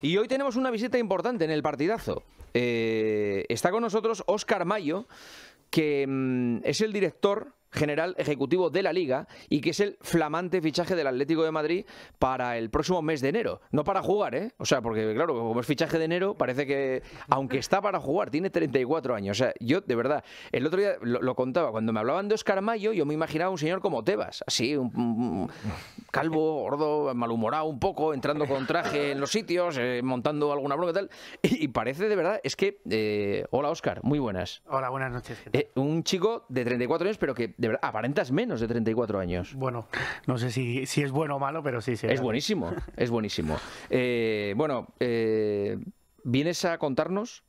Y hoy tenemos una visita importante en el partidazo. Eh, está con nosotros Óscar Mayo, que mm, es el director general ejecutivo de la liga y que es el flamante fichaje del Atlético de Madrid para el próximo mes de enero. No para jugar, ¿eh? O sea, porque claro, como es fichaje de enero, parece que, aunque está para jugar, tiene 34 años. O sea, yo de verdad, el otro día lo, contaba, cuando me hablaban de Oscar Mayo, yo me imaginaba un señor como Tebas, así, calvo, gordo, malhumorado un poco, entrando con traje en los sitios, eh, montando alguna bronca y tal. Y, parece de verdad, es que, eh, hola Oscar, muy buenas. Hola, buenas noches. Eh, un chico de 34 años, pero que de verdad, aparentas menos de 34 años. Bueno, no sé si, es bueno o malo, pero sí, sí. Es buenísimo, es buenísimo. Eh, bueno, eh, vienes a contarnos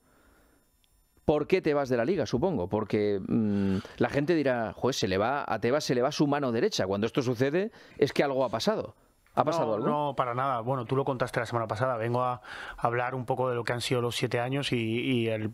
¿Por qué te vas de la liga, supongo? Porque mm, la gente dirá, juez, se le va a Tebas se le va su mano derecha. Cuando esto sucede, es que algo ha pasado. ¿Ha pasado algo? No, para nada. Bueno, tú lo contaste la semana pasada. Vengo a hablar un poco de lo que han sido los siete años y el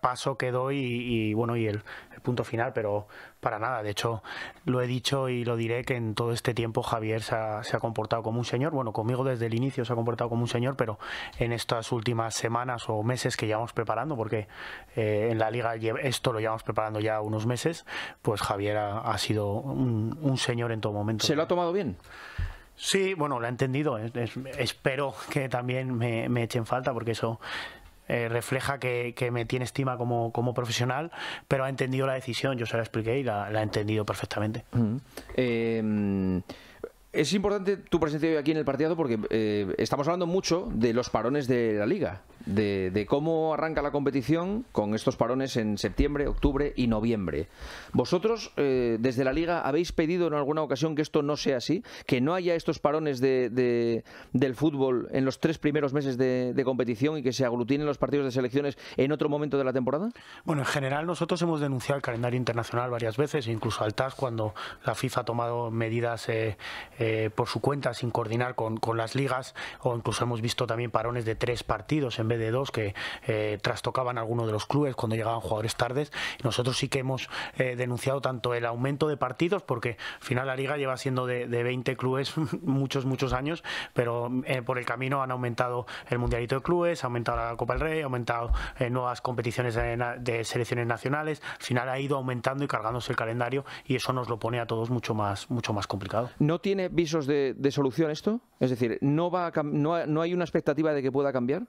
paso que doy y, bueno, y el, punto final, pero para nada. De hecho, lo he dicho y lo diré que en todo este tiempo Javier se ha, comportado como un señor. Bueno, conmigo desde el inicio se ha comportado como un señor, pero en estas últimas semanas o meses que llevamos preparando, porque eh, en la liga esto lo llevamos preparando ya unos meses, pues Javier ha, sido un, señor en todo momento. ¿Se lo ha tomado bien? Sí, bueno, lo ha entendido. espero que también me, echen falta porque eso eh, refleja que, me tiene estima como, profesional, pero ha entendido la decisión, yo se la expliqué y la, ha entendido perfectamente. Mm. Eh, es importante tu presencia hoy aquí en el partido porque eh, estamos hablando mucho de los parones de la liga, de, cómo arranca la competición con estos parones en septiembre, octubre y noviembre. ¿Vosotros eh, desde la liga habéis pedido en alguna ocasión que esto no sea así, que no haya estos parones de, del fútbol en los tres primeros meses de, competición y que se aglutinen los partidos de selecciones en otro momento de la temporada? Bueno, en general nosotros hemos denunciado el calendario internacional varias veces, incluso al TAS cuando la FIFA ha tomado medidas. Eh, eh, por su cuenta sin coordinar con, las ligas o incluso hemos visto también parones de tres partidos en vez de dos que eh, trastocaban algunos de los clubes cuando llegaban jugadores tardes. Nosotros sí que hemos eh, denunciado tanto el aumento de partidos porque al final la liga lleva siendo de, de 20 clubes muchos, muchos años, pero eh, por el camino han aumentado el Mundialito de Clubes, ha aumentado la Copa del Rey, ha aumentado nuevas competiciones de, de selecciones nacionales. Al final ha ido aumentando y cargándose el calendario y eso nos lo pone a todos mucho más, mucho más complicado. No tiene visos de, solución esto? Es decir, ¿no, va no, hay una expectativa de que pueda cambiar?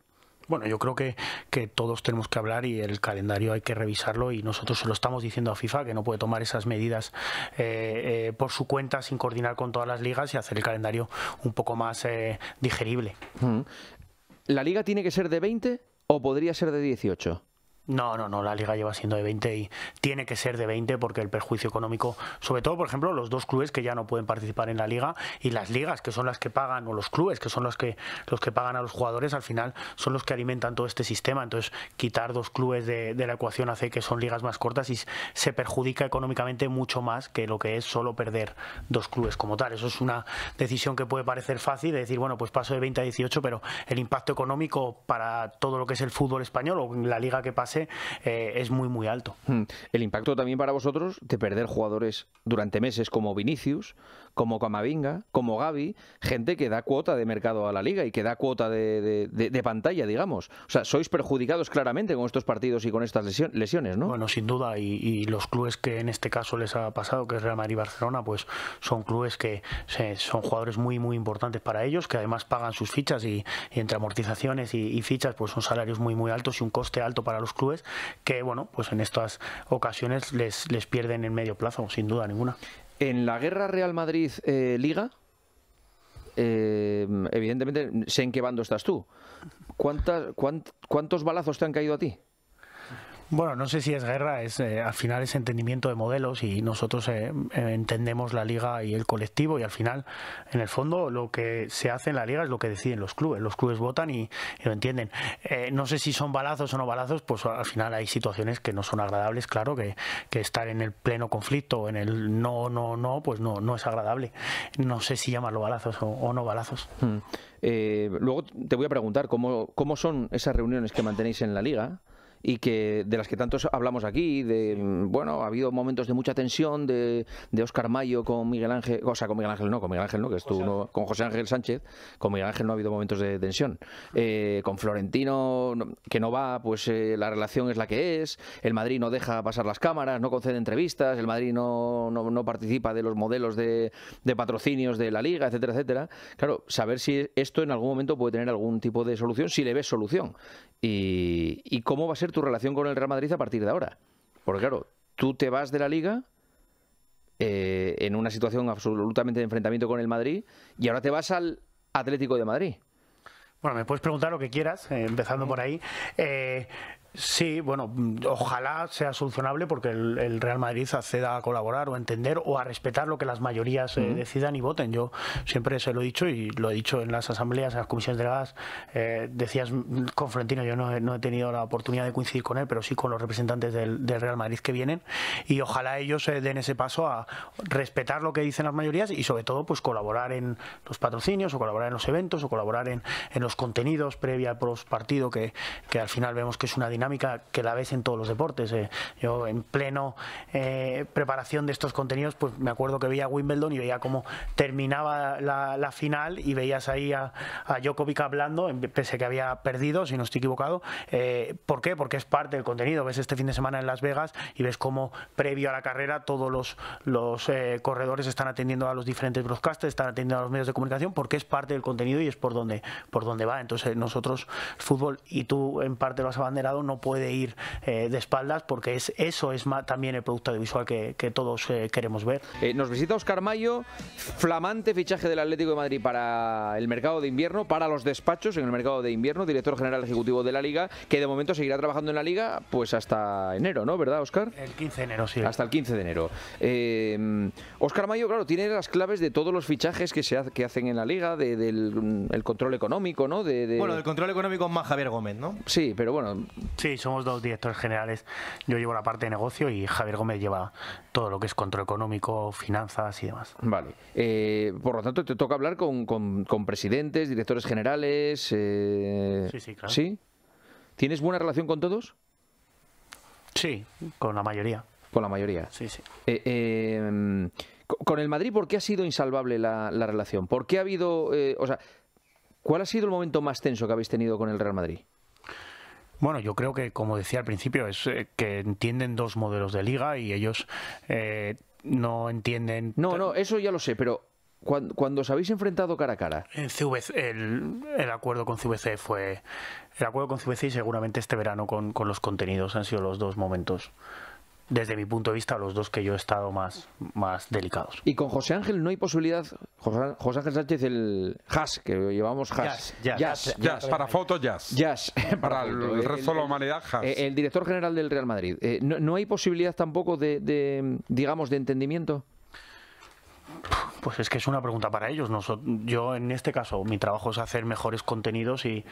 Bueno, yo creo que, que, todos tenemos que hablar y el calendario hay que revisarlo y nosotros se lo estamos diciendo a FIFA que no puede tomar esas medidas eh, eh, por su cuenta sin coordinar con todas las ligas y hacer el calendario un poco más eh, digerible. ¿La liga tiene que ser de 20 o podría ser de 18? No, no, no, la liga lleva siendo de 20 y tiene que ser de 20 porque el perjuicio económico, sobre todo, por ejemplo, los dos clubes que ya no pueden participar en la liga y las ligas que son las que pagan o los clubes que son los que los que pagan a los jugadores al final son los que alimentan todo este sistema, entonces quitar dos clubes de, de la ecuación hace que son ligas más cortas y se perjudica económicamente mucho más que lo que es solo perder dos clubes como tal. Eso es una decisión que puede parecer fácil, de decir, bueno, pues paso de 20 a 18, pero el impacto económico para todo lo que es el fútbol español o la liga que pasa eh, es muy, muy alto. Hmm. El impacto también para vosotros de perder jugadores durante meses como Vinicius, como Camavinga, como Gaby, gente que da cuota de mercado a la liga y que da cuota de, pantalla, digamos. O sea, sois perjudicados claramente con estos partidos y con estas lesiones, ¿no? Bueno, sin duda, y, los clubes que en este caso les ha pasado, que es Real Madrid y Barcelona, pues son clubes que son jugadores muy, muy importantes para ellos, que además pagan sus fichas y, entre amortizaciones y, fichas, pues son salarios muy, muy altos y un coste alto para los que, bueno, pues en estas ocasiones les, les pierden en medio plazo, sin duda ninguna. En la guerra Real Madrid-Liga, eh, eh, evidentemente sé en qué bando estás tú. ¿Cuántas, ¿Cuántos balazos te han caído a ti? Bueno, no sé si es guerra, es eh, al final es entendimiento de modelos y nosotros eh, entendemos la liga y el colectivo y al final, en el fondo, lo que se hace en la liga es lo que deciden los clubes. Los clubes votan y, lo entienden. Eh, no sé si son balazos o no balazos, pues al final hay situaciones que no son agradables, claro, que, estar en el pleno conflicto, en el no, no, no, pues no, no es agradable. No sé si llamarlo balazos o, no balazos. Hmm. luego te voy a preguntar cómo, cómo son esas reuniones que mantenéis en la liga y que de las que tantos hablamos aquí, de bueno, ha habido momentos de mucha tensión de, Oscar Mayo con Miguel Ángel, o sea, con Miguel Ángel no, con Miguel Ángel no, que estuvo con José Ángel Sánchez, con Miguel Ángel no ha habido momentos de tensión. Eh, con Florentino, que no va, pues eh, la relación es la que es, el Madrid no deja pasar las cámaras, no concede entrevistas, el Madrid no, no, participa de los modelos de, patrocinios de la liga, etcétera, etcétera. Claro, saber si esto en algún momento puede tener algún tipo de solución, si le ves solución. y cómo va a ser tu relación con el Real Madrid a partir de ahora. Porque claro, tú te vas de la liga eh, en una situación absolutamente de enfrentamiento con el Madrid y ahora te vas al Atlético de Madrid. Bueno, me puedes preguntar lo que quieras, eh, empezando por ahí. Eh, Sí, bueno, mm, ojalá sea solucionable porque el, Real Madrid acceda a colaborar o a entender o a respetar lo que las mayorías eh, decidan y voten. Yo siempre se lo he dicho y lo he dicho en las asambleas, en las comisiones delegadas. Eh, decías mm, con Florentino, yo no he, tenido la oportunidad de coincidir con él, pero sí con los representantes del, Real Madrid que vienen y ojalá ellos eh, den ese paso a respetar lo que dicen las mayorías y sobre todo pues colaborar en los patrocinios o colaborar en los eventos o colaborar en, los contenidos previa al partido que, que al final vemos que es una dinámica que la ves en todos los deportes. Eh. Yo en pleno eh, preparación de estos contenidos, pues me acuerdo que veía Wimbledon y veía cómo terminaba la, final y veías ahí a, a, Djokovic hablando, pese que había perdido, si no estoy equivocado. Eh, ¿Por qué? Porque es parte del contenido. Ves este fin de semana en Las Vegas y ves cómo previo a la carrera todos los, corredores están atendiendo a los diferentes broadcasters, están atendiendo a los medios de comunicación, porque es parte del contenido y es por donde, por donde va. Entonces nosotros, fútbol, y tú en parte lo has abanderado, no puede ir eh, de espaldas porque es, eso es también el producto audiovisual que, todos eh, queremos ver. Eh, nos visita Oscar Mayo, flamante fichaje del Atlético de Madrid para el mercado de invierno, para los despachos en el mercado de invierno, director general ejecutivo de la Liga, que de momento seguirá trabajando en la Liga pues hasta enero, ¿no? ¿Verdad, Oscar? El 15 de enero, sí. Hasta el 15 de enero. Oscar Mayo, claro, tiene las claves de todos los fichajes que se que hacen en la Liga, del el control económico, ¿no? De, Bueno, del control económico más Javier Gómez, ¿no? Sí, pero bueno, Sí, somos dos directores generales. Yo llevo la parte de negocio y Javier Gómez lleva todo lo que es control económico, finanzas y demás. Vale. Eh, por lo tanto, te toca hablar con, con, presidentes, directores generales. Eh... Sí, sí, claro. ¿Sí? ¿Tienes buena relación con todos? Sí, con la mayoría. Con la mayoría. Sí, sí. Eh, eh, con el Madrid, ¿por qué ha sido insalvable la, relación? ¿Por ha habido, o sea, cuál ha sido el momento más tenso que habéis tenido con el Real Madrid? Bueno, yo creo que, como decía al principio, es eh, que entienden dos modelos de liga y ellos eh, no entienden. No, no, eso ya lo sé, pero cuando, os habéis enfrentado cara a cara. En CVC, el, acuerdo con CVC fue. El acuerdo con CVC y seguramente este verano con, con los contenidos han sido los dos momentos desde mi punto de vista, los dos que yo he estado más, más delicados. Y con José Ángel no hay posibilidad. José, Ángel Sánchez, el Jazz, que llevamos hash. Jazz, jazz, para fotos jazz. Para el, resto de la humanidad, jazz. Eh, el, director general del Real Madrid. Eh, no, hay posibilidad tampoco de, de, digamos, de entendimiento? Pues es que es una pregunta para ellos. yo en este caso, mi trabajo es hacer mejores contenidos y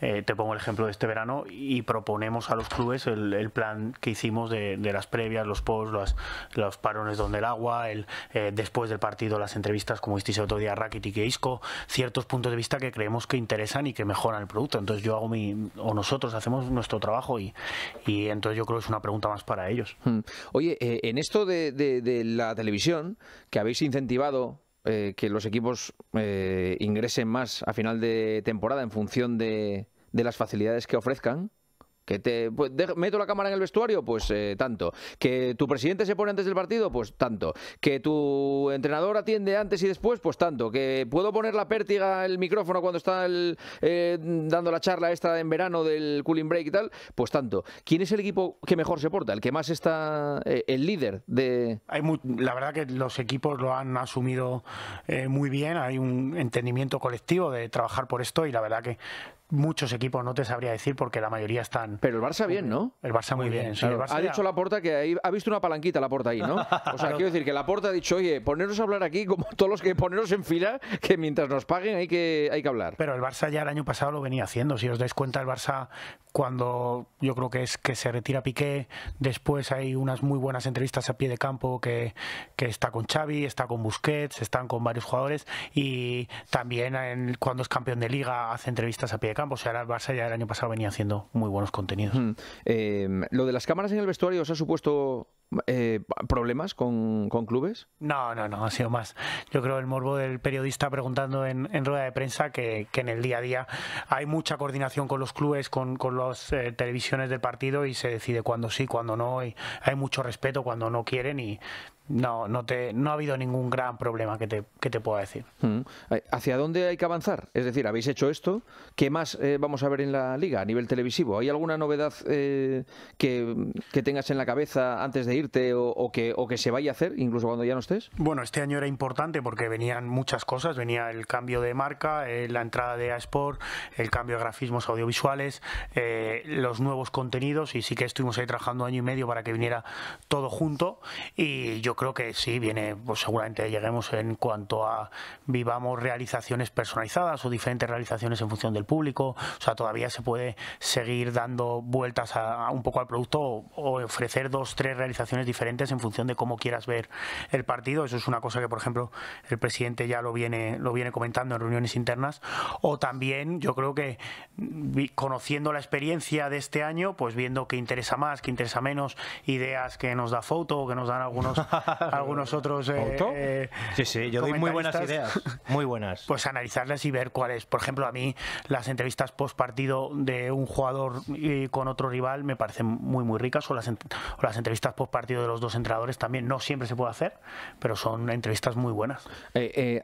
eh, te pongo el ejemplo de este verano y proponemos a los clubes el, plan que hicimos de, las previas, los posts, los, parones donde el agua, el, eh, después del partido las entrevistas como hicisteis otro día Rakitic y Isco, ciertos puntos de vista que creemos que interesan y que mejoran el producto. Entonces yo hago mi, o nosotros hacemos nuestro trabajo y, entonces yo creo que es una pregunta más para ellos. Hmm. Oye, eh, en esto de la televisión, que habéis incentivado eh, que los equipos eh, ingresen más a final de temporada en función de las facilidades que ofrezcan que te pues, meto la cámara en el vestuario, pues eh, tanto. Que tu presidente se pone antes del partido, pues tanto. Que tu entrenador atiende antes y después, pues tanto. Que puedo poner la pértiga, el micrófono cuando está eh, dando la charla esta en verano del cooling break y tal, pues tanto. ¿Quién es el equipo que mejor se porta? El que más está eh, el líder de. Hay la verdad que los equipos lo han asumido muy bien. Hay un entendimiento colectivo de trabajar por esto y la verdad que muchos equipos, no te sabría decir, porque la mayoría están. Pero el Barça bien, ¿no? El Barça muy, bien. Sí, ha dicho la porta que ahí, ha visto una palanquita la porta ahí, ¿no? O sea, quiero decir que la porta ha dicho, oye, poneros a hablar aquí, como todos los que poneros en fila, que mientras nos paguen hay que, hay que hablar. Pero el Barça ya el año pasado lo venía haciendo. Si os dais cuenta, el Barça cuando yo creo que es que se retira Piqué, después hay unas muy buenas entrevistas a pie de campo que, está con Xavi, está con Busquets, están con varios jugadores y también cuando es campeón de liga hace entrevistas a pie de campo, o sea, el Barça ya el año pasado venía haciendo muy buenos contenidos. Hmm. Eh, lo de las cámaras en el vestuario os ha supuesto eh, problemas con, clubes? No, no, no, ha sido más. Yo creo el morbo del periodista preguntando en, rueda de prensa que, en el día a día hay mucha coordinación con los clubes, con, las eh, televisiones del partido y se decide cuándo sí, cuándo no. Y hay mucho respeto cuando no quieren y no, no, te, no ha habido ningún gran problema que te, que te pueda decir. Mm. Eh, ¿Hacia dónde hay que avanzar? Es decir, habéis hecho esto. ¿Qué más eh, vamos a ver en la liga a nivel televisivo? ¿Hay alguna novedad eh, que, tengas en la cabeza antes de irte o, que, o que se vaya a hacer, incluso cuando ya no estés? Bueno, este año era importante porque venían muchas cosas. Venía el cambio de marca, la entrada de Sport, el cambio de grafismos audiovisuales, los nuevos contenidos y sí que estuvimos ahí trabajando año y medio para que viniera todo junto. Y yo creo que sí, viene, pues seguramente lleguemos en cuanto a vivamos realizaciones personalizadas o diferentes realizaciones en función del público. O sea, todavía se puede seguir dando vueltas a, un poco al producto o, ofrecer dos, tres realizaciones diferentes en función de cómo quieras ver el partido. Eso es una cosa que, por ejemplo, el presidente ya lo viene, lo viene comentando en reuniones internas. O también, yo creo que conociendo la experiencia de este año, pues viendo qué interesa más, qué interesa menos, ideas que nos da foto, o que nos dan algunos algunos otros. Eh, eh, sí, sí, yo doy muy buenas ideas. Muy buenas. Pues analizarlas y ver cuáles. Por ejemplo, a mí las entrevistas post partido de un jugador y eh, con otro rival me parecen muy, muy ricas. O las, las entrevistas post partido de los dos entrenadores también. No siempre se puede hacer, pero son entrevistas muy buenas.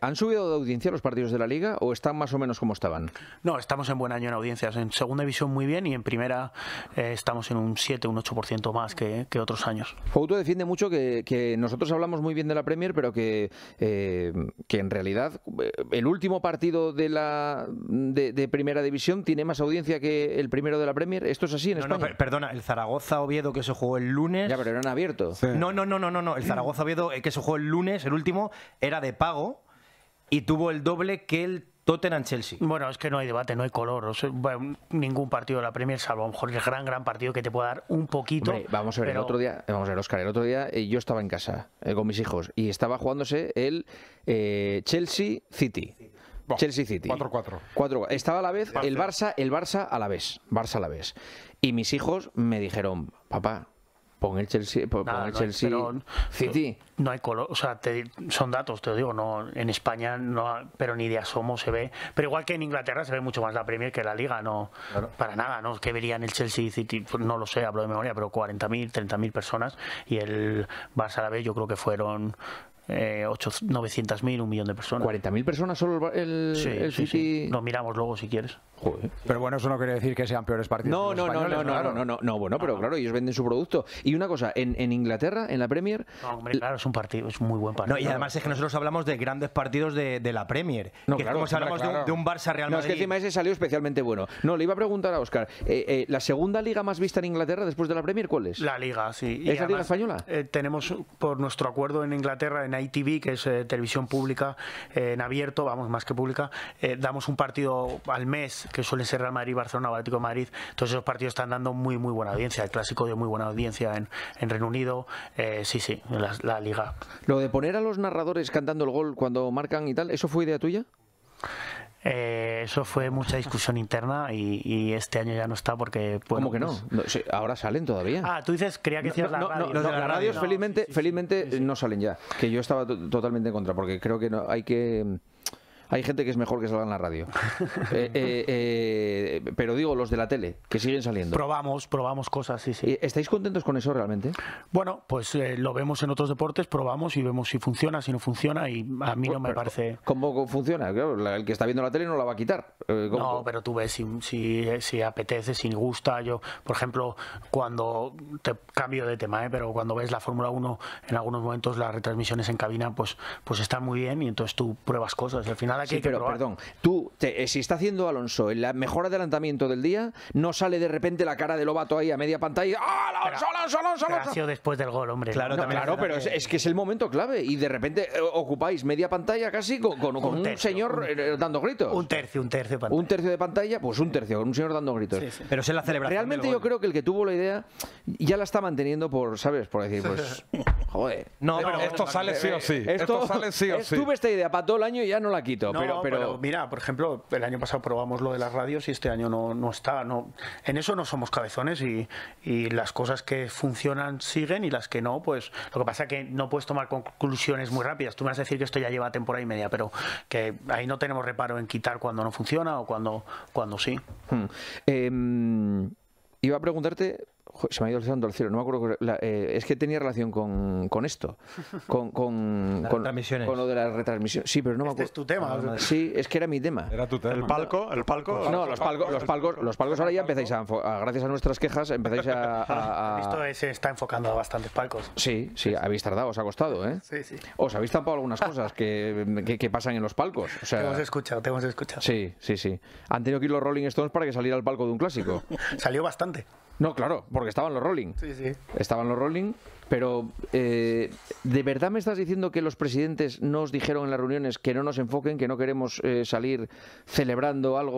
¿Han subido de audiencia los partidos de la liga o están más o menos como estaban? No, estamos en buen año en audiencias. En segunda división muy bien y en primera estamos en un 7, un 8% más que, otros años. Fouto defiende mucho que, que nos nosotros hablamos muy bien de la Premier, pero que, eh, que en realidad eh, el último partido de la de, Primera División tiene más audiencia que el primero de la Premier. ¿Esto es así en no, España? No, perdona, el Zaragoza-Oviedo que se jugó el lunes... Ya, pero eran abiertos. No, no, no, no, no, no. El Zaragoza-Oviedo eh, que se jugó el lunes, el último, era de pago y tuvo el doble que el Tottenham-Chelsea. Bueno, es que no hay debate, no hay color. ningún partido de la Premier, salvo a lo mejor el gran, gran partido que te pueda dar un poquito. vamos a ver, el otro día, vamos a ver, Oscar, el otro día eh, yo estaba en casa eh, con mis hijos y estaba jugándose el Chelsea-City. Eh, Chelsea City. 4-4. Estaba a la vez el Barça, el Barça a la vez. Barça a la vez. Y mis hijos me dijeron, papá, Pon el Chelsea, City. No, hay color, o sea, son datos, te lo digo, no en España no, pero ni de asomo se ve, pero igual que en Inglaterra se ve mucho más la Premier que la Liga, no para nada, no que verían el Chelsea City, pues no lo sé, hablo de memoria, pero 40.000, 30.000 personas y el Barça la vez yo creo que fueron eh, 900.000, un millón de personas. ¿40.000 personas solo el, sí, Sí, sí. Lo miramos luego si quieres. Pero bueno, eso no quiere decir que sean peores partidos. No, no, no, no, no, no, no, bueno, pero ah. claro, ellos venden su producto. Y una cosa, en, Inglaterra, en la Premier. No, hombre, claro, es un partido, es muy buen partido. y además es que nosotros hablamos de grandes partidos de, la Premier. es como si hablamos de, un, Barça Real Madrid. No, es que encima ese salió especialmente bueno. No, le iba a preguntar a Oscar, eh, eh, ¿la segunda liga más vista en Inglaterra después de la Premier cuál es? La Liga, sí. ¿Es la Liga Española? Eh, tenemos por nuestro acuerdo en Inglaterra, en ITV, que es eh, televisión pública eh, en abierto, vamos, más que pública, eh, damos un partido al mes, que suele ser Real Madrid, Barcelona Báltico, Atlético Madrid. todos esos partidos están dando muy, muy buena audiencia. El clásico dio muy buena audiencia en, en Reino Unido. sí, sí, la, la liga. Lo de poner a los narradores cantando el gol cuando marcan y tal, ¿eso fue idea tuya? Eh, eso fue mucha discusión interna y, este año ya no está porque... ¿Cómo que no? Pues ahora salen todavía. Ah, tú dices, creía que no, la radio. los de las radios felizmente, felizmente no salen ya, que yo estaba totalmente en contra porque creo que no, hay que hay gente que es mejor que salga en la radio. Eh, eh, eh, pero digo, los de la tele, que siguen saliendo. Probamos, probamos cosas, sí, sí. ¿Estáis contentos con eso realmente? Bueno, pues lo vemos en otros deportes, probamos y vemos si funciona, si no funciona, y a mí no me parece. ¿Cómo funciona? El que está viendo la tele no la va a quitar. No, pero tú ves si, si, apetece, si gusta. Yo, por ejemplo, cuando te cambio de tema, eh pero cuando ves la Fórmula 1, en algunos momentos las retransmisiones en cabina, pues, pues están muy bien y entonces tú pruebas cosas. Al final pero perdón, tú, eh, si está haciendo Alonso el mejor adelantamiento del día, no sale de repente la cara de Lobato ahí a media pantalla. Ah, Alonso, Alonso, Alonso, ha sido después del gol, hombre. Claro, claro pero es, que es el momento clave y de repente eh, ocupáis media pantalla casi con, un, señor eh, dando gritos. Un tercio, un tercio de pantalla. Un tercio de pantalla, pues un tercio, con un señor dando gritos. Sí, sí. Pero se la celebración. Realmente yo creo que el que tuvo la idea ya la está manteniendo por, ¿sabes? Por decir, pues. Joder. No, pero, esto sale sí o sí. esto sale sí o sí. Tuve esta idea para todo el año y ya no la quito. No, pero, Mira, por ejemplo, el año pasado probamos lo de las radios y este año no, no está. No, en eso no somos cabezones y, las cosas que funcionan siguen y las que no, pues lo que pasa es que no puedes tomar conclusiones muy rápidas. Tú me vas a decir que esto ya lleva temporada y media, pero que ahí no tenemos reparo en quitar cuando no funciona o cuando, cuando sí. Hmm. Em, iba a preguntarte se me ha ido el al cielo, no me acuerdo. Eh, es que tenía relación con, esto, con, con, lo de la retransmisión. Sí, pero no me acuerdo. Este es tu tema. Ah, sí, es que era mi tema. Era tu tema. El palco, el palco. no, los, palcos, los palcos ahora ya empezáis a, gracias a nuestras quejas, empezáis a. a, a... se está enfocando a bastantes palcos. Sí, sí, habéis tardado, os ha costado, ¿eh? Sí, sí. Os habéis tapado algunas cosas que, pasan en los palcos. te hemos escuchado, te hemos escuchado. Sí, sí, sí. Han tenido que ir los Rolling Stones para que saliera al palco de un clásico. Salió bastante. No, claro, porque estaban los Rolling. Sí, sí. Estaban los Rolling, pero eh, ¿de verdad me estás diciendo que los presidentes nos dijeron en las reuniones que no nos enfoquen, que no queremos eh, salir celebrando algo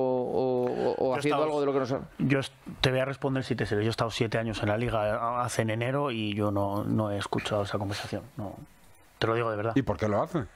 o, haciendo algo de lo que nos Yo te voy a responder si te sirve. Yo he estado siete años en la liga, hace en enero, y yo no, he escuchado esa conversación. No. Te lo digo de verdad. ¿Y por qué lo hacen?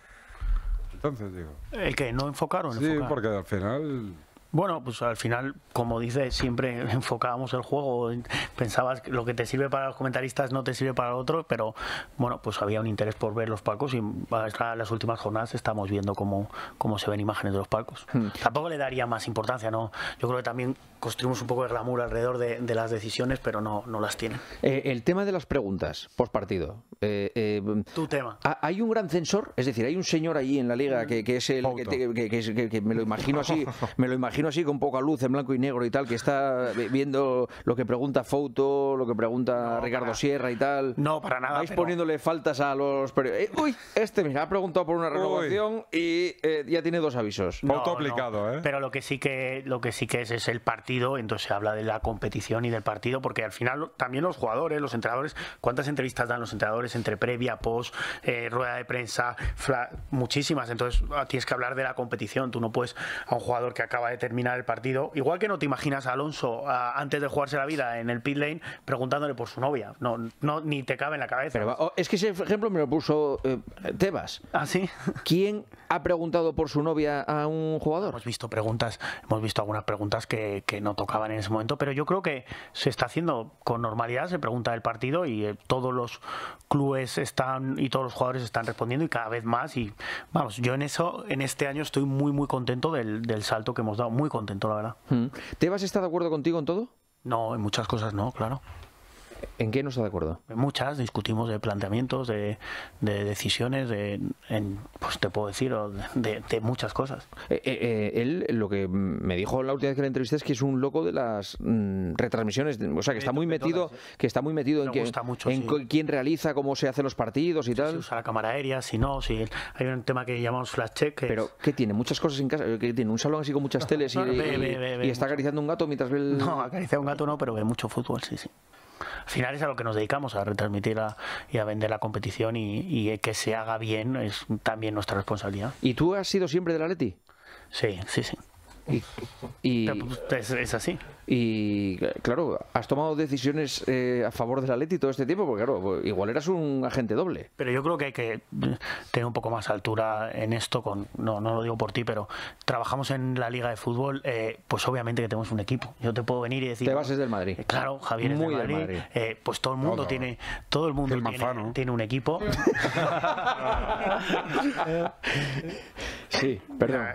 Entonces digo. ¿El que no enfocaron? Sí, porque al final bueno, pues al final, como dices, siempre enfocábamos el juego. Pensabas que lo que te sirve para los comentaristas no te sirve para el otro, pero bueno, pues había un interés por ver los palcos y hasta las últimas jornadas estamos viendo cómo, cómo se ven imágenes de los palcos. Hmm. Tampoco le daría más importancia, ¿no? Yo creo que también construimos un poco de glamour alrededor de, las decisiones, pero no, no las tiene eh, el tema de las preguntas post partido. Eh, eh, tu tema. Hay un gran censor, es decir, hay un señor allí en la liga que, que es el que, que, me lo imagino así, me lo imagino imagino así con poca luz en blanco y negro y tal, que está viendo lo que pregunta Foto, lo que pregunta Ricardo Sierra y tal. No, para nada. Vais poniéndole faltas a los periodistas. Eh, uy, este, me ha preguntado por una renovación y eh, ya tiene dos avisos. No, Foto aplicado, ¿eh? Pero lo que sí que lo que sí que es es el partido, entonces se habla de la competición y del partido, porque al final también los jugadores, los entrenadores, ¿cuántas entrevistas dan los entrenadores entre previa, post, eh, rueda de prensa? Muchísimas. Entonces tienes que hablar de la competición. Tú no puedes a un jugador que acaba de tener terminar el partido. Igual que no te imaginas a Alonso ah, antes de jugarse la vida en el pit lane preguntándole por su novia. No, no ni te cabe en la cabeza. Oh, es que ese ejemplo me lo puso eh, Tebas. ¿Ah, ¿Quién ha preguntado por su novia a un jugador? Hemos visto preguntas, hemos visto algunas preguntas que, no tocaban en ese momento, pero yo creo que se está haciendo con normalidad, se pregunta el partido y eh, todos los clubes están y todos los jugadores están respondiendo y cada vez más. Y vamos, yo en eso, en este año estoy muy, muy contento del salto que hemos dado muy contento, la verdad. Mm. ¿Te a estar de acuerdo contigo en todo? No, en muchas cosas no, claro. ¿En qué no está de acuerdo? muchas, discutimos de planteamientos, de, decisiones, de, en, pues te puedo decir, de, muchas cosas. Eh, eh, eh, él lo que me dijo la última vez que le entrevisté es que es un loco de las mm, retransmisiones, o sea, que está muy metido, que está muy metido en, que, en quién realiza, cómo se hacen los partidos y tal. Si usa la cámara aérea, si no, si hay un tema que llamamos flash check. Pero, que tiene? ¿Muchas cosas en casa? que tiene? ¿Un salón así con muchas teles y, está acariciando un gato mientras ve el... No, acariciando un gato no, pero ve mucho fútbol, sí, sí al final es a lo que nos dedicamos, a retransmitir y a vender la competición y, que se haga bien es también nuestra responsabilidad. ¿Y tú has sido siempre de la Leti? Sí, sí, sí. Y, pues, es, así. Y claro, has tomado decisiones eh, a favor del Atleti todo este tiempo, porque claro, pues, igual eras un agente doble. Pero yo creo que hay que tener un poco más altura en esto. Con, no, lo digo por ti, pero trabajamos en la Liga de Fútbol, eh, pues obviamente que tenemos un equipo. Yo te puedo venir y decir. Te vas desde Madrid. Eh, claro, Javier es Madrid. pues todo el mundo tiene, todo el mundo tiene, un equipo. sí, perdón.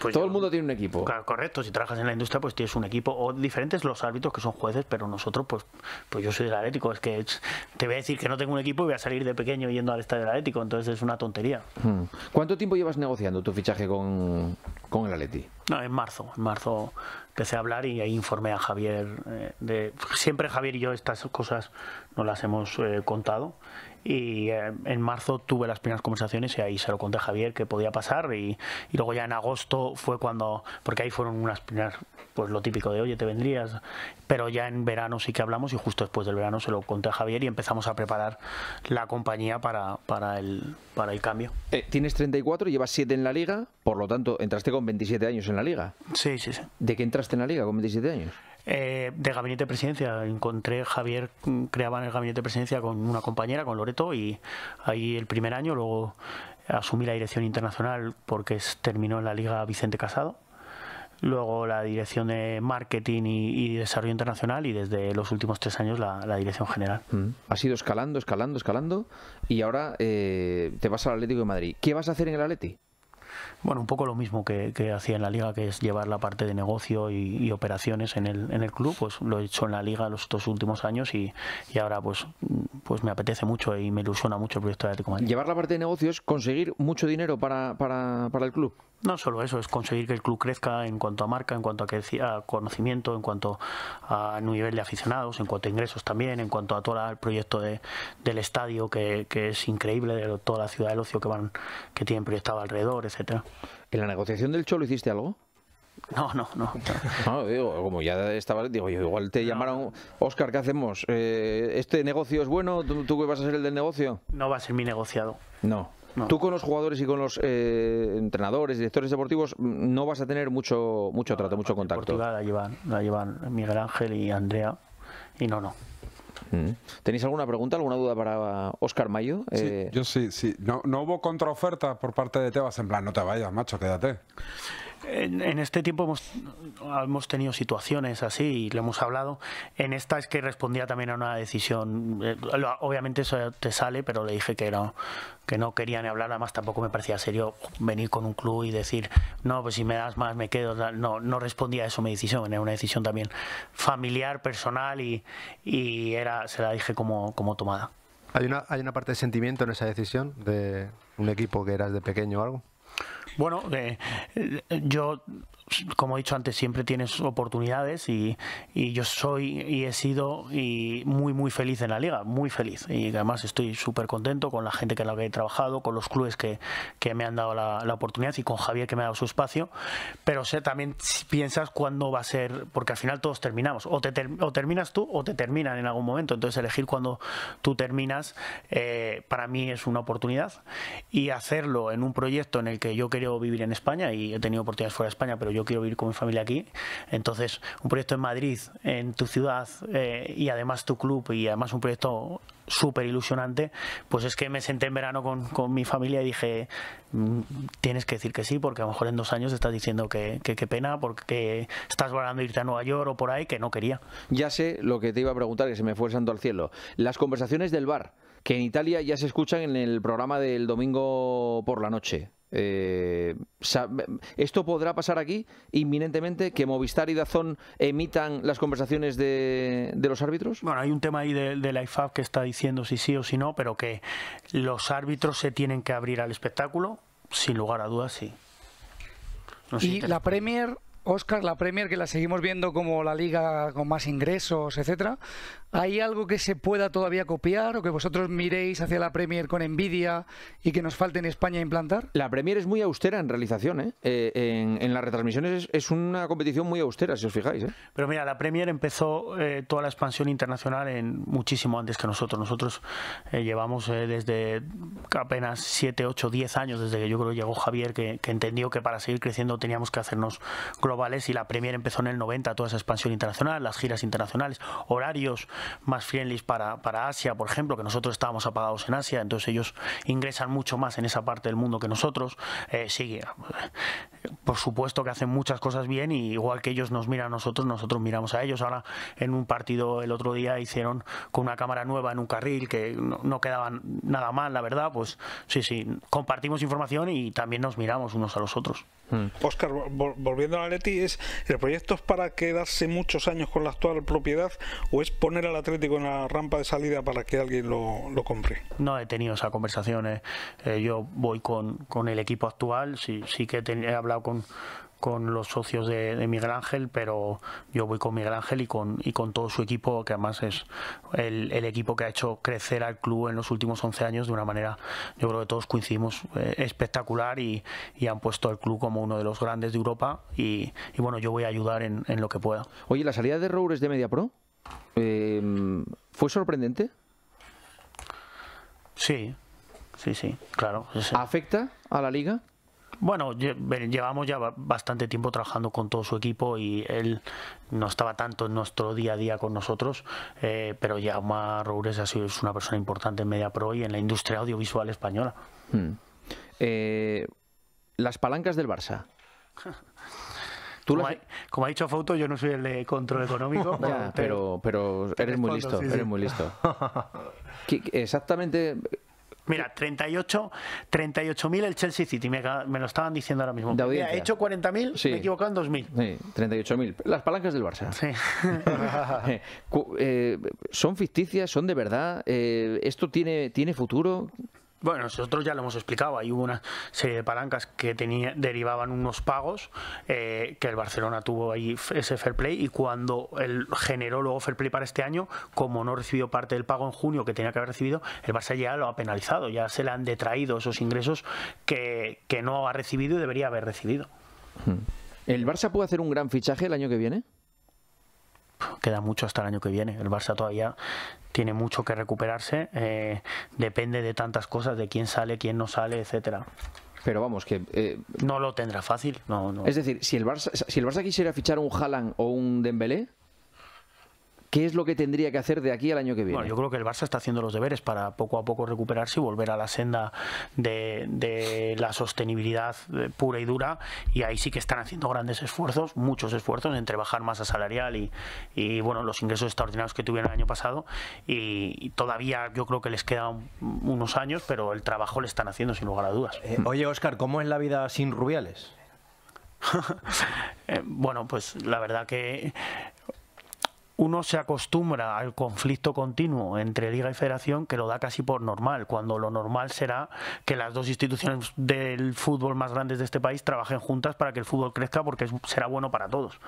Pues todo el mundo tiene un equipo. correcto, si trabajas en la industria, pues tienes un equipo. O diferentes los árbitros que son jueces, pero nosotros, pues, pues yo soy del Atlético. Es que te voy a decir que no tengo un equipo y voy a salir de pequeño yendo al estadio del Atlético. Entonces es una tontería. Hmm. ¿Cuánto tiempo llevas negociando tu fichaje con, con el Atleti. No, en marzo, en marzo empecé a hablar y ahí informé a Javier eh, de siempre Javier y yo estas cosas no las hemos eh, contado y eh, en marzo tuve las primeras conversaciones y ahí se lo conté a Javier que podía pasar y, luego ya en agosto fue cuando porque ahí fueron unas primeras pues lo típico de oye te vendrías pero ya en verano sí que hablamos y justo después del verano se lo conté a Javier y empezamos a preparar la compañía para, para el para el cambio tienes 34 llevas 7 en la liga por lo tanto entraste con con 27 años en la liga. Sí, ¿De qué entraste en la liga con 27 años? Eh, de gabinete de presidencia. Encontré Javier, creaban el gabinete de presidencia con una compañera, con Loreto, y ahí el primer año, luego asumí la dirección internacional porque terminó en la liga Vicente Casado. Luego la dirección de marketing y, desarrollo internacional y desde los últimos tres años la, dirección general. Mm. Ha Has ido escalando, escalando, escalando y ahora eh, te vas al Atlético de Madrid. ¿Qué vas a hacer en el Atleti? bueno, un poco lo mismo que, hacía en la liga, que es llevar la parte de negocio y, operaciones en el, club, pues lo he hecho en la liga los dos últimos años y, ahora pues, pues me apetece mucho y me ilusiona mucho el proyecto de Atlético Llevar la parte de negocio es conseguir mucho dinero para, el club. No solo eso, es conseguir que el club crezca en cuanto a marca, en cuanto a, conocimiento, en cuanto a nivel de aficionados, en cuanto a ingresos también, en cuanto a todo el proyecto del estadio que, es increíble, de toda la ciudad del ocio que van que tienen proyectado alrededor, etc. ¿En la negociación del Cholo hiciste algo? No, no, no. No, digo, como ya estaba, digo, igual te llamaron, Oscar, ¿qué hacemos? Eh, ¿Este negocio es bueno? ¿Tú, qué vas a ser el del negocio? No va a ser mi negociado. No. Tú con los jugadores y con los eh, entrenadores, directores deportivos, no vas a tener mucho, mucho trato, mucho contacto. la llevan, la llevan Miguel Ángel y Andrea, y no, no. ¿Tenéis alguna pregunta, alguna duda para Oscar Mayo? Sí, eh, yo sí, sí. No, no hubo contraoferta por parte de Tebas en plan, no te vayas, macho, quédate en, este tiempo hemos, hemos tenido situaciones así y lo hemos hablado. En esta es que respondía también a una decisión. Eh, obviamente eso te sale, pero le dije que no, que no quería ni hablar. Además, tampoco me parecía serio venir con un club y decir, no, pues si me das más me quedo. No, no respondía a eso mi decisión. Era una decisión también familiar, personal y, y era, se la dije como, como tomada. ¿Hay una, ¿Hay una parte de sentimiento en esa decisión de un equipo que eras de pequeño o algo? Bueno, eh, yo como he dicho antes, siempre tienes oportunidades y, yo soy y he sido y muy, muy feliz en la liga, muy feliz. Y además estoy súper contento con la gente con la que he trabajado, con los clubes que, me han dado la, oportunidad y con Javier que me ha dado su espacio. Pero sé también piensas cuándo va a ser, porque al final todos terminamos. O, te terminas tú o te terminan en algún momento. Entonces elegir cuando tú terminas eh, para mí es una oportunidad. Y hacerlo en un proyecto en el que yo quería vivir en España y he tenido oportunidades fuera de España, pero yo quiero vivir con mi familia aquí. Entonces, un proyecto en Madrid, en tu ciudad eh, y además tu club y además un proyecto súper ilusionante, pues es que me senté en verano con, mi familia y dije, mm, tienes que decir que sí, porque a lo mejor en dos años estás diciendo que qué pena, porque estás a irte a Nueva York o por ahí, que no quería. Ya sé lo que te iba a preguntar, que se me fue el santo al cielo. Las conversaciones del bar, que en Italia ya se escuchan en el programa del domingo por la noche. Eh, esto podrá pasar aquí inminentemente que Movistar y Dazón emitan las conversaciones de, los árbitros. Bueno, hay un tema ahí del la IFAB que está diciendo si sí o si no, pero que los árbitros se tienen que abrir al espectáculo, sin lugar a dudas, sí. y la Premier Oscar, la Premier, que la seguimos viendo como la liga con más ingresos, etcétera, ¿Hay algo que se pueda todavía copiar o que vosotros miréis hacia la Premier con envidia y que nos falte en España implantar? La Premier es muy austera en realización, ¿eh? Eh, en, las retransmisiones es, una competición muy austera, si os fijáis. ¿eh? Pero mira, la Premier empezó toda la expansión internacional en muchísimo antes que nosotros. Nosotros llevamos desde apenas 7, 8, 10 años, desde que yo creo llegó Javier, que, que entendió que para seguir creciendo teníamos que hacernos globales y la Premier empezó en el 90 toda esa expansión internacional, las giras internacionales, horarios más friendly para, Asia, por ejemplo, que nosotros estábamos apagados en Asia, entonces ellos ingresan mucho más en esa parte del mundo que nosotros. Eh, sigue, eh, por supuesto que hacen muchas cosas bien y igual que ellos nos miran a nosotros, nosotros miramos a ellos. Ahora en un partido el otro día hicieron con una cámara nueva en un carril que no, quedaban quedaba nada mal, la verdad, pues sí, sí, compartimos información y también nos miramos unos a los otros. Oscar, hmm. volviendo a la Leti, ¿es, ¿el proyecto es para quedarse muchos años con la actual propiedad o es poner al Atlético en la rampa de salida para que alguien lo, compre? No he tenido esa conversación. Eh. Eh, yo voy con, el equipo actual, sí, sí que he hablado con, con los socios de, Miguel Ángel, pero yo voy con Miguel Ángel y con, y con todo su equipo, que además es el, equipo que ha hecho crecer al club en los últimos 11 años de una manera, yo creo que todos coincidimos, eh, espectacular y, han puesto al club como uno de los grandes de Europa y, bueno, yo voy a ayudar en, lo que pueda. Oye, ¿la salida de Roures de MediaPro Pro em, fue sorprendente? Sí, sí, sí, claro. ¿Afecta a la liga? Bueno, llevamos ya bastante tiempo trabajando con todo su equipo y él no estaba tanto en nuestro día a día con nosotros, eh, pero ya Omar Roures ha sido es una persona importante en MediaPro y en la industria audiovisual española. Hmm. Eh, las palancas del Barça. Como, ha, como, ha, dicho Fauto, yo no soy el de control económico. pero, pero, eres, muy listo, eres muy listo. Exactamente, Mira, 38 38.000 el Chelsea City, me, lo estaban diciendo ahora mismo. he hecho 40.000, sí. me he equivocado en 2.000. Sí, 38.000. Las palancas del Barça. Sí. Eh, eh, ¿Son ficticias? ¿Son de verdad? Eh, ¿Esto tiene, tiene futuro? Bueno, nosotros ya lo hemos explicado, hay una serie de palancas que tenía, derivaban unos pagos eh, que el Barcelona tuvo ahí ese fair play y cuando él generó luego fair play para este año, como no recibió parte del pago en junio que tenía que haber recibido, el Barça ya lo ha penalizado, ya se le han detraído esos ingresos que, que no ha recibido y debería haber recibido. Hmm. ¿El Barça puede hacer un gran fichaje el año que viene? queda mucho hasta el año que viene. El Barça todavía tiene mucho que recuperarse. Eh, depende de tantas cosas, de quién sale, quién no sale, etcétera. Pero vamos, que. Eh, no lo tendrá fácil. No, Es decir, si el Barça, si el Barça quisiera fichar un Haaland o un Dembélé, ¿Qué es lo que tendría que hacer de aquí al año que viene? Bueno, yo creo que el Barça está haciendo los deberes para poco a poco recuperarse y volver a la senda de, la sostenibilidad eh, pura y dura. Y ahí sí que están haciendo grandes esfuerzos, muchos esfuerzos entre bajar masa salarial y, bueno, los ingresos extraordinarios que tuvieron el año pasado. Y, todavía yo creo que les quedan unos años, pero el trabajo le están haciendo sin lugar a dudas. Eh, oye, Oscar, ¿cómo es la vida sin Rubiales? Eh, bueno, pues la verdad que uno se acostumbra al conflicto continuo entre liga y federación que lo da casi por normal, cuando lo normal será que las dos instituciones del fútbol más grandes de este país trabajen juntas para que el fútbol crezca porque será bueno para todos.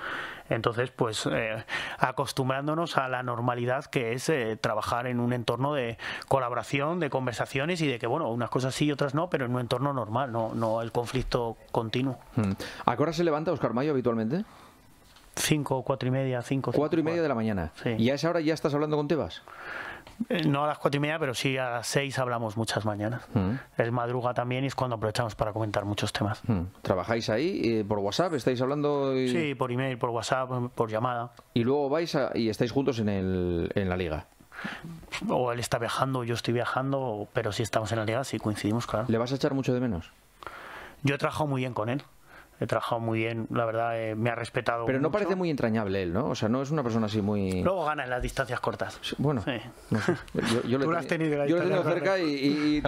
Entonces, pues eh, acostumbrándonos a la normalidad que es eh, trabajar en un entorno de colaboración, de conversaciones y de que, bueno, unas cosas sí y otras no, pero en un entorno normal, no, no el conflicto continuo. Mm. ¿A qué hora se levanta Oscar Mayo habitualmente? 5, 4 y media, 5. 4 y media de la mañana. ¿Y a esa hora ya estás hablando con Tebas? Eh, no a las cuatro y media, pero sí a las seis hablamos muchas mañanas. Mm. Es madruga también y es cuando aprovechamos para comentar muchos temas. Mm. ¿Trabajáis ahí eh, por WhatsApp? ¿Estáis hablando? Sí, por email, por WhatsApp, por llamada. ¿Y luego vais y estáis juntos en, en la liga? O él está viajando, yo estoy viajando, pero si estamos en la liga, sí coincidimos, claro. ¿Le vas a echar mucho de menos? Yo he trabajado muy bien con él he trabajado muy bien, la verdad, eh, me ha respetado. Pero no parece muy entrañable él, ¿no? O sea, no es una persona así muy. Luego gana en las distancias cortas. Bueno, yo, lo tenido tengo cerca y,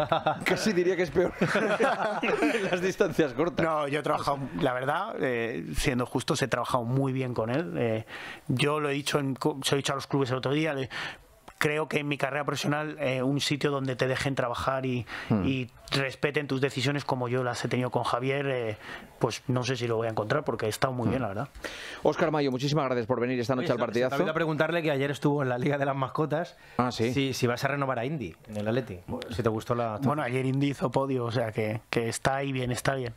casi diría que es peor las distancias cortas. No, yo he trabajado, la verdad, eh, siendo justo, he trabajado muy bien con él. Eh, yo lo he dicho, he dicho a los clubes el otro día, creo que en mi carrera profesional un sitio donde te dejen trabajar y hmm respeten tus decisiones como yo las he tenido con Javier, eh, pues no sé si lo voy a encontrar porque he estado muy bien, la verdad. Oscar Mayo, muchísimas gracias por venir esta noche al partidazo. Te a preguntarle que ayer estuvo en la Liga de las Mascotas. Ah, sí. Si, vas a renovar a Indy en el Atleti. Si te gustó la. Bueno, ayer Indy hizo podio, o sea que, que está ahí bien, está bien.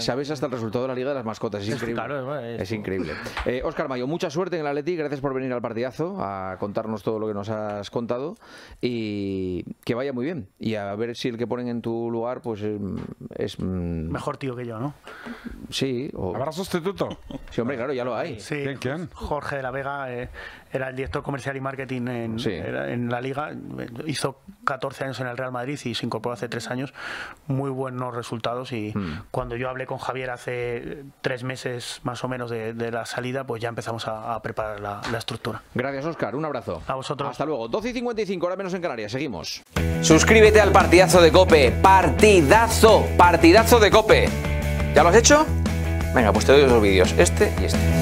sabes hasta el resultado de la Liga de las Mascotas, es increíble. Claro, es, increíble. Eh, Oscar Mayo, mucha suerte en el Atleti, gracias por venir al partidazo a contarnos todo lo que nos has contado y que vaya muy bien. Y a ver si el que ponen en tu tu lugar, pues es, mm, Mejor tío que yo, ¿no? Sí. O... ¿Habrá sustituto? Sí, hombre, claro, ya lo hay. ¿Quién, quién? Jorge de la Vega eh, era el director comercial y marketing en, la liga, hizo 14 años en el Real Madrid y se incorporó hace 3 años, muy buenos resultados y hmm. cuando yo hablé con Javier hace 3 meses más o menos de, la salida, pues ya empezamos a, preparar la, estructura. Gracias Oscar, un abrazo. A vosotros. Hasta luego, 12 y 55, ahora menos en Canarias, seguimos. Suscríbete al partidazo de Cope, partidazo, partidazo de Cope. ¿Ya lo has hecho? Venga, pues te doy dos vídeos, este y este.